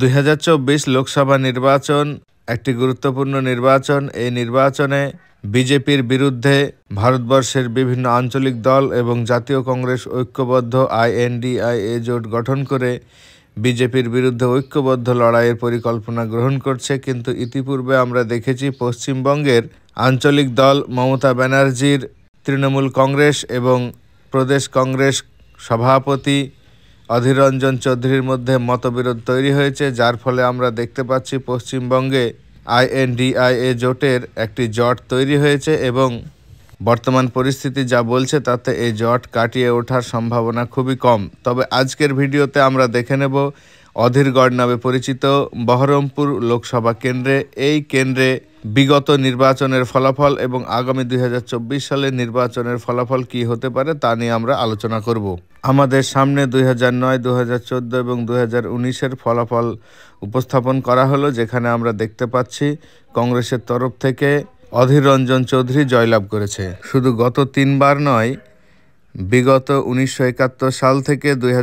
দুই লোকসভা নির্বাচন একটি গুরুত্বপূর্ণ নির্বাচন এই নির্বাচনে বিজেপির বিরুদ্ধে ভারতবর্ষের বিভিন্ন আঞ্চলিক দল এবং জাতীয় কংগ্রেস ঐক্যবদ্ধ আইএনডিআইএ জোট গঠন করে বিজেপির বিরুদ্ধে ঐক্যবদ্ধ লড়াইয়ের পরিকল্পনা গ্রহণ করছে কিন্তু ইতিপূর্বে আমরা দেখেছি পশ্চিমবঙ্গের আঞ্চলিক দল মমতা ব্যানার্জির তৃণমূল কংগ্রেস এবং প্রদেশ কংগ্রেস সভাপতি অধীর রঞ্জন চৌধুরীর মধ্যে মতবিরোধ তৈরি হয়েছে যার ফলে আমরা দেখতে পাচ্ছি পশ্চিমবঙ্গে আইএনডিআইএ জোটের একটি জট তৈরি হয়েছে এবং বর্তমান পরিস্থিতি যা বলছে তাতে এই জট কাটিয়ে ওঠার সম্ভাবনা খুবই কম তবে আজকের ভিডিওতে আমরা দেখে নেব অধীরগড় নামে পরিচিত বহরমপুর লোকসভা কেন্দ্রে এই কেন্দ্রে বিগত নির্বাচনের ফলাফল এবং আগামী দুই সালে নির্বাচনের ফলাফল কি হতে পারে তা নিয়ে আমরা আলোচনা করব আমাদের সামনে দুই হাজার নয় দু হাজার চোদ্দো এবং দু হাজার উনিশের ফলাফল উপস্থাপন করা হলো যেখানে আমরা দেখতে পাচ্ছি কংগ্রেসের তরফ থেকে অধীর রঞ্জন চৌধুরী জয়লাভ করেছে শুধু গত তিনবার নয় বিগত উনিশশো সাল থেকে দুই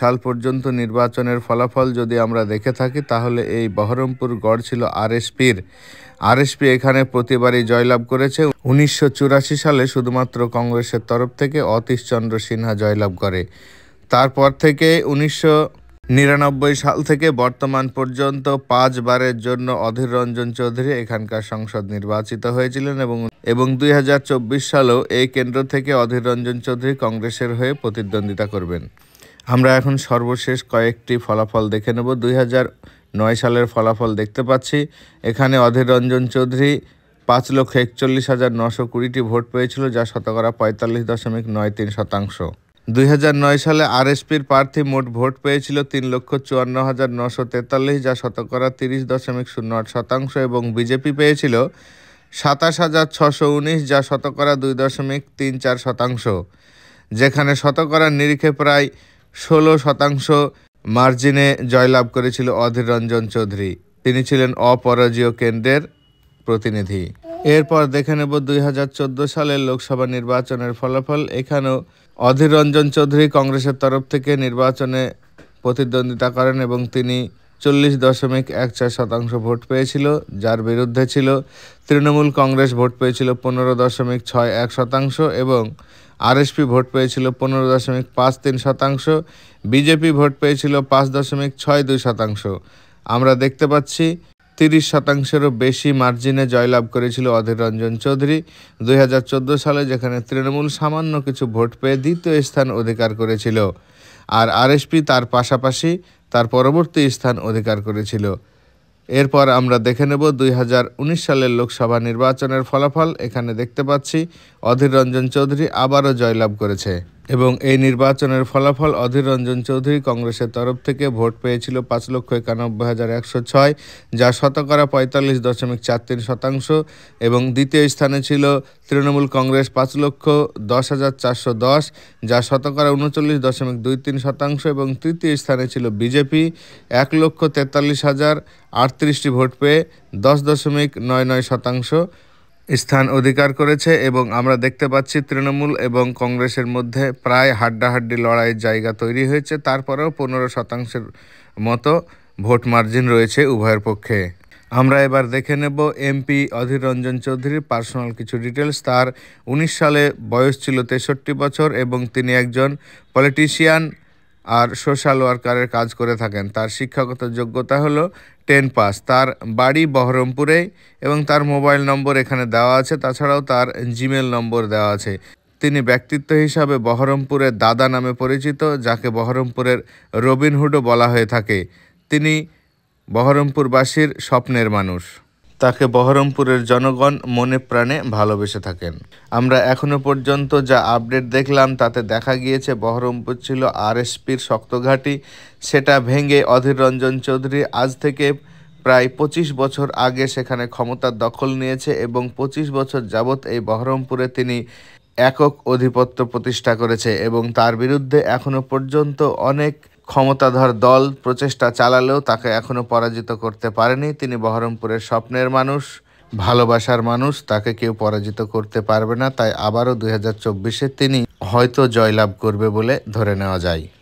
সাল পর্যন্ত নির্বাচনের ফলাফল যদি আমরা দেখে থাকি তাহলে এই বহরমপুর গড় ছিল আরএসপির আরএসপি এখানে প্রতিবারই জয়লাভ করেছে উনিশশো সালে শুধুমাত্র কংগ্রেসের তরফ থেকে অতীশচন্দ্র সিনহা জয়লাভ করে তারপর থেকে উনিশশো নিরানব্বই সাল থেকে বর্তমান পর্যন্ত পাঁচবারের জন্য অধীর রঞ্জন চৌধুরী এখানকার সংসদ নির্বাচিত হয়েছিলেন এবং এবং দুই হাজার চব্বিশ সালেও এই কেন্দ্র থেকে অধীর রঞ্জন চৌধুরী কংগ্রেসের হয়ে প্রতিদ্বন্দ্বিতা করবেন আমরা এখন সর্বশেষ কয়েকটি ফলাফল দেখে নেব দুই নয় সালের ফলাফল দেখতে পাচ্ছি এখানে অধীর রঞ্জন চৌধুরী পাঁচ লক্ষ একচল্লিশ হাজার নশো কুড়িটি ভোট পেয়েছিল যা শতকরা পঁয়তাল্লিশ দশমিক নয় তিন শতাংশ দুই সালে আরএসপির প্রার্থী মোট ভোট পেয়েছিল তিন লক্ষ চুয়ান্ন হাজার নশো তেতাল্লিশ যা শতকরা তিরিশ দশমিক শূন্য আট শতাংশ এবং বিজেপি পেয়েছিল সাতাশ হাজার ছশো উনিশ যা শতকরা দুই দশমিক তিন চার শতাংশ যেখানে শতকরা নিরিখে প্রায় ষোলো শতাংশ মার্জিনে জয়লাভ করেছিল অধীর রঞ্জন চৌধুরী তিনি ছিলেন অপরাজীয় কেন্দ্রের প্রতিনিধি এরপর দেখে নেব দুই সালের লোকসভা নির্বাচনের ফলাফল এখানেও অধীর রঞ্জন চৌধুরী কংগ্রেসের তরফ থেকে নির্বাচনে প্রতিদ্বন্দ্বিতা করেন এবং তিনি চল্লিশ দশমিক এক চার শতাংশ ভোট পেয়েছিল যার বিরুদ্ধে ছিল তৃণমূল কংগ্রেস ভোট পেয়েছিল পনেরো দশমিক ছয় এক শতাংশ এবং আরএসপি ভোট পেয়েছিল পনেরো দশমিক পাঁচ তিন শতাংশ বিজেপি ভোট পেয়েছিল পাঁচ দশমিক ছয় দুই শতাংশ আমরা দেখতে পাচ্ছি তিরিশ শতাংশেরও বেশি মার্জিনে জয়লাভ করেছিল অধীর রঞ্জন চৌধুরী দুই সালে যেখানে তৃণমূল সামান্য কিছু ভোট পেয়ে দ্বিতীয় স্থান অধিকার করেছিল আর আরএসপি তার পাশাপাশি তার পরবর্তী স্থান অধিকার করেছিল এরপর আমরা দেখে নেব দুই সালের লোকসভা নির্বাচনের ফলাফল এখানে দেখতে পাচ্ছি অধীর রঞ্জন চৌধুরী আবারও জয়লাভ করেছে এবং এই নির্বাচনের ফলাফল অধীর রঞ্জন চৌধুরী কংগ্রেসের তরফ থেকে ভোট পেয়েছিল পাঁচ লক্ষ একানব্বই হাজার একশো ছয় যা শতকরা পঁয়তাল্লিশ দশমিক চার তিন শতাংশ এবং দ্বিতীয় স্থানে ছিল তৃণমূল কংগ্রেস পাঁচ লক্ষ দশ হাজার চারশো দশ যা শতকরা উনচল্লিশ দশমিক দুই তিন শতাংশ এবং তৃতীয় স্থানে ছিল বিজেপি এক লক্ষ তেতাল্লিশ হাজার আটত্রিশটি ভোট পেয়ে দশ দশমিক নয় নয় শতাংশ স্থান অধিকার করেছে এবং আমরা দেখতে পাচ্ছি তৃণমূল এবং কংগ্রেসের মধ্যে প্রায় হাড্ডাহাড্ডি লড়াইয়ের জায়গা তৈরি হয়েছে তারপরেও পনেরো শতাংশের মতো ভোট মার্জিন রয়েছে উভয়ের পক্ষে আমরা এবার দেখে নেব এমপি অধীর রঞ্জন চৌধুরীর পার্সোনাল কিছু ডিটেলস তার উনিশ সালে বয়স ছিল তেষট্টি বছর এবং তিনি একজন পলিটিশিয়ান আর সোশ্যাল ওয়ার্কারের কাজ করে থাকেন তার শিক্ষাগত যোগ্যতা হলো টেন পাস তার বাড়ি বহরমপুরে এবং তার মোবাইল নম্বর এখানে দেওয়া আছে তাছাড়াও তার জিমেল নম্বর দেওয়া আছে তিনি ব্যক্তিত্ব হিসাবে বহরমপুরের দাদা নামে পরিচিত যাকে বহরমপুরের রবিনহুডও বলা হয়ে থাকে তিনি বহরমপুরবাসীর স্বপ্নের মানুষ তাকে বহরমপুরের জনগণ মনে প্রাণে ভালোবেসে থাকেন আমরা এখনও পর্যন্ত যা আপডেট দেখলাম তাতে দেখা গিয়েছে বহরমপুর ছিল আরএসপির এসপির ঘাঁটি সেটা ভেঙে অধীর রঞ্জন চৌধুরী আজ থেকে প্রায় ২৫ বছর আগে সেখানে ক্ষমতার দখল নিয়েছে এবং ২৫ বছর যাবৎ এই বহরমপুরে তিনি একক অধিপত্য প্রতিষ্ঠা করেছে এবং তার বিরুদ্ধে এখনও পর্যন্ত অনেক ক্ষমতাধর দল প্রচেষ্টা চালালেও তাকে এখনও পরাজিত করতে পারেনি তিনি বহরমপুরের স্বপ্নের মানুষ ভালোবাসার মানুষ তাকে কেউ পরাজিত করতে পারবে না তাই আবারও দুই তিনি হয়তো জয়লাভ করবে বলে ধরে নেওয়া যায়